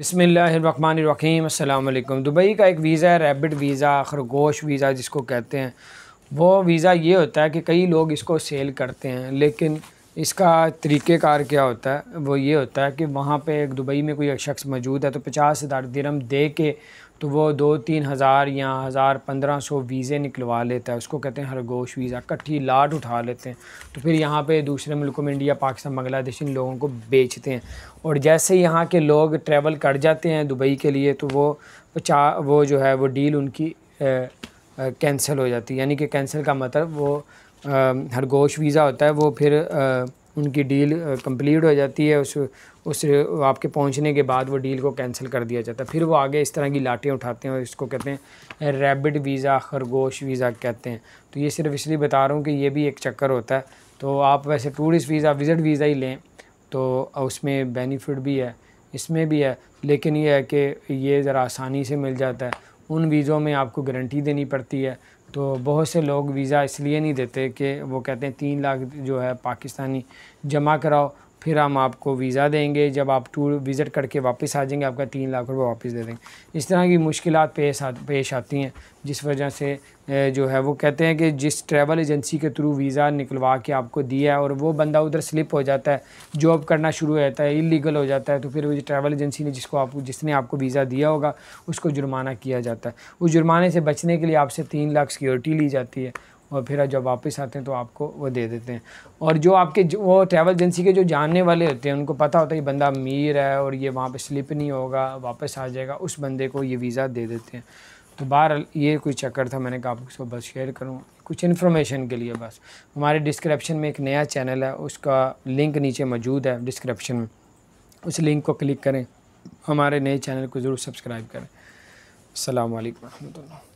बसमीम अल्लाम दुबई का एक वीज़ा है रैबिट वीज़ा खरगोश वीज़ा जिसको कहते हैं वो वीज़ा ये होता है कि कई लोग इसको सेल करते हैं लेकिन इसका तरीक़ेकार क्या होता है वो ये होता है कि वहाँ पे एक दुबई में कोई एक शख्स मौजूद है तो पचास हज़ार दिरम दे के तो वो दो तीन हज़ार या हज़ार पंद्रह सौ वीज़े निकलवा लेता है उसको कहते हैं हरगोश वीज़ा इकट्ठी लाट उठा लेते हैं तो फिर यहाँ पे दूसरे मुल्कों में इंडिया पाकिस्तान बांग्लादेश इन लोगों को बेचते हैं और जैसे यहाँ के लोग ट्रैवल कर जाते हैं दुबई के लिए तो वो पचा वो जो है वो डील उनकी कैंसिल हो जाती है यानी कि कैंसिल का मतलब वो खरगोश वीज़ा होता है वो फिर आ, उनकी डील कंप्लीट हो जाती है उस उस आपके पहुंचने के बाद वो डील को कैंसिल कर दिया जाता है फिर वो आगे इस तरह की लाटें उठाते हैं और इसको कहते हैं रैबिड वीज़ा खरगोश वीज़ा कहते हैं तो ये सिर्फ इसलिए बता रहा हूँ कि ये भी एक चक्कर होता है तो आप वैसे टूरिस्ट वीज़ा विज़िट वीज़ा ही लें तो उसमें बेनिफिट भी है इसमें भी है लेकिन ये है कि ये ज़रा आसानी से मिल जाता है उन वीज़ों में आपको गारंटी देनी पड़ती है तो बहुत से लोग वीज़ा इसलिए नहीं देते कि वो कहते हैं तीन लाख जो है पाकिस्तानी जमा कराओ फिर हम आपको वीज़ा देंगे जब आप टूर विज़िट करके वापस आ जाएंगे आपका तीन लाख रुपये वापस दे देंगे इस तरह की मुश्किल पेश आ, पेश आती हैं जिस वजह से जो है वो कहते हैं कि जिस ट्रैवल एजेंसी के थ्रू वीज़ा निकलवा के आपको दिया है और वो बंदा उधर स्लिप हो जाता है जॉब करना शुरू हो जाता है इलीगल हो जाता है तो फिर वो ट्रैवल एजेंसी ने जिसको आप जिसने आपको वीज़ा दिया होगा उसको जुर्माना किया जाता है उस जुर्माने से बचने के लिए आपसे तीन लाख सिक्योरिटी ली जाती है और फिर जब वापस आते हैं तो आपको वो दे देते हैं और जो आपके जो वो ट्रैवल एजेंसी के जो जानने वाले होते हैं उनको पता होता है ये बंदा अमीर है और ये वहाँ पे स्लिप नहीं होगा वापस आ जाएगा उस बंदे को ये वीज़ा दे देते हैं तो बहर ये कोई चक्कर था मैंने कहा आपको बस शेयर करूँ कुछ इन्फॉर्मेशन के लिए बस हमारे डिस्क्रिप्शन में एक नया चैनल है उसका लिंक नीचे मौजूद है डिस्क्रिप्शन में उस लिंक को क्लिक करें हमारे नए चैनल को ज़रूर सब्सक्राइब करें अल्लाम वरहमल